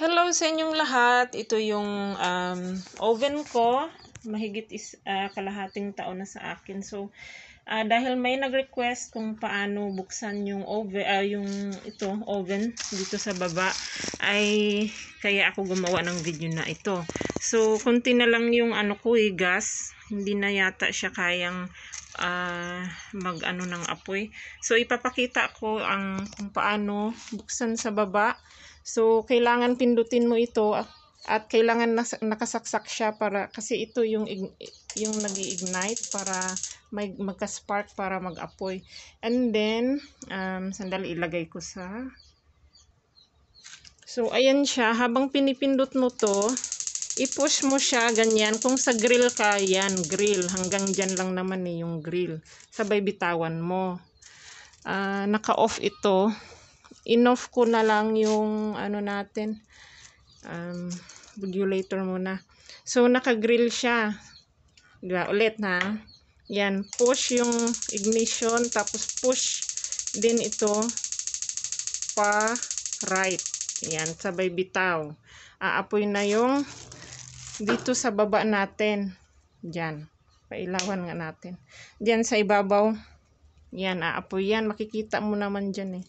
Hello sa inyong lahat. Ito yung um, oven ko. Mahigit is uh, kalahating taon na sa akin. So, uh, dahil may nag-request kung paano buksan yung oven, uh, yung ito, oven dito sa baba, ay kaya ako gumawa ng video na ito. So, konti na lang yung ano ko eh, gas. Hindi na yata siya kayang uh, mag-ano ng apoy. So, ipapakita ko ang kung paano buksan sa baba. So, kailangan pindutin mo ito at kailangan nakasaksak siya para kasi ito yung yung nag-ignite para may magka-spark para mag-apoy. And then um sandali ilagay ko sa So ayan siya habang pinipindot mo to i-push mo siya ganyan. Kung sa grill ka, yan, grill. Hanggang dyan lang naman eh, yung grill. Sabay bitawan mo. Uh, Naka-off ito. In-off ko na lang yung ano natin. Um, regulator muna. So, naka-grill siya. Diba? Ulit na. Yan. Push yung ignition. Tapos push din ito pa right. Yan. Sabay bitaw. Aapoy na yung dito sa baba natin. Diyan. Pailawan nga natin. Diyan sa ibabaw. Yan, aapoy yan. Makikita mo naman dyan eh.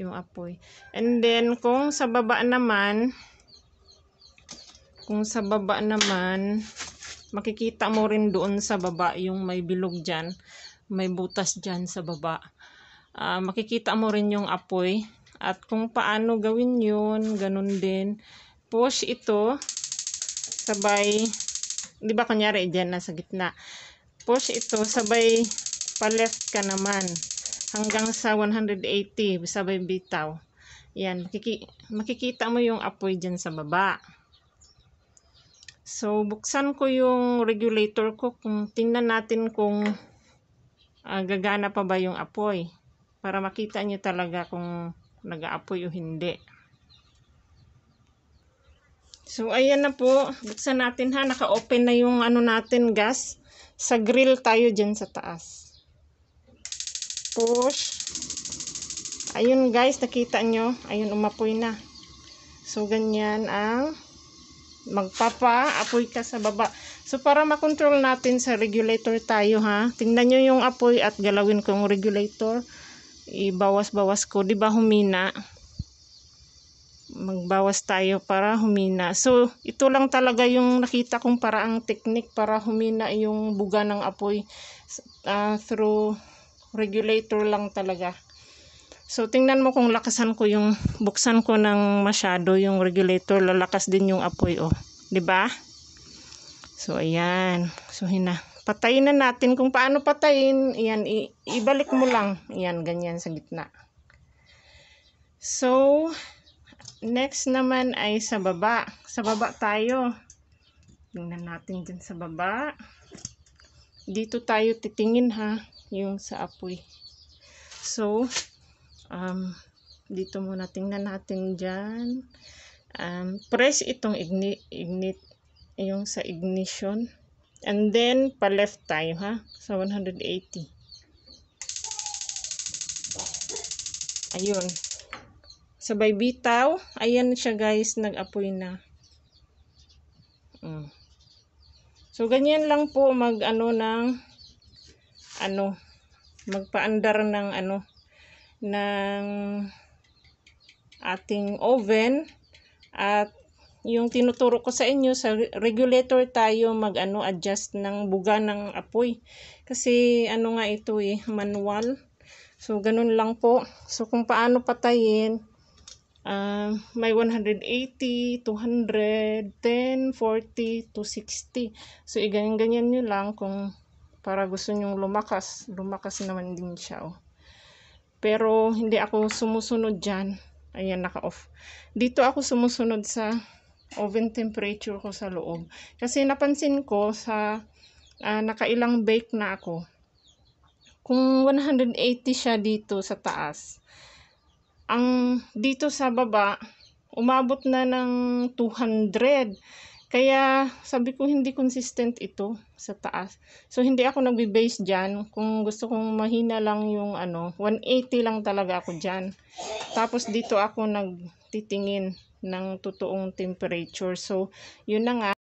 Yung apoy. And then, kung sa baba naman, kung sa baba naman, makikita mo rin doon sa baba yung may bilog dyan. May butas dyan sa baba. Uh, makikita mo rin yung apoy. At kung paano gawin yun, ganun din. Push ito sabay, di ba kunyari dyan na sa gitna. Push ito, sabay pa left ka naman hanggang sa 180, sabay bitaw. Yan, makiki makikita mo yung apoy dyan sa baba. So, buksan ko yung regulator ko. Kung tingnan natin kung uh, gagana pa ba yung apoy. Para makita nyo talaga kung nag-aapoy o hindi. So, ayan na po. Buksan natin ha. Naka-open na yung ano natin, gas. Sa grill tayo dyan sa taas. Push. Ayun guys, nakita nyo. Ayun, umapoy na. So, ganyan ang magpapa-apoy ka sa baba. So, para makontrol natin sa regulator tayo ha. Tingnan nyo yung apoy at galawin kong regulator. Ibawas-bawas ko. Di ba humina? magbawas tayo para humina. So, ito lang talaga yung nakita kong paraang technique para humina yung buga ng apoy uh, through regulator lang talaga. So, tingnan mo kung lakasan ko yung, buksan ko ng masyado yung regulator, lalakas din yung apoy, oh. ba? Diba? So, ayan. So, hina. Patayin na natin kung paano patayin. Ayan, ibalik mo lang. Ayan, ganyan sa gitna. So, Next naman ay sa baba. Sa baba tayo. Tingnan natin dyan sa baba. Dito tayo titingin ha, yung sa apoy. So, um, dito muna tingnan natin dyan. Um, press itong igni ignit, yung sa ignition. And then, pa left tayo ha, sa 180. Ayun. Sabay bitaw. Ayan siya guys, nag-apoy na. Mm. So, ganyan lang po mag-ano ng ano, magpaandar ng ano, ng ating oven at yung tinuturo ko sa inyo sa regulator tayo mag ano adjust ng buga ng apoy kasi ano nga ito eh manual so ganun lang po so kung paano patayin Uh, may 180, 200, 10, 40 260. So, iganyan-ganyan nyo lang kung para gusto nyong lumakas. Lumakas naman din siya. Oh. Pero, hindi ako sumusunod dyan. Ayan, naka-off. Dito ako sumusunod sa oven temperature ko sa loob. Kasi napansin ko sa uh, nakailang bake na ako. Kung 180 siya dito sa taas, ang dito sa baba umabot na ng 200 kaya sabi ko hindi consistent ito sa taas so hindi ako nagbe-base dyan kung gusto kong mahina lang yung ano 180 lang talaga ako dyan tapos dito ako nagtitingin ng totoong temperature so yun na nga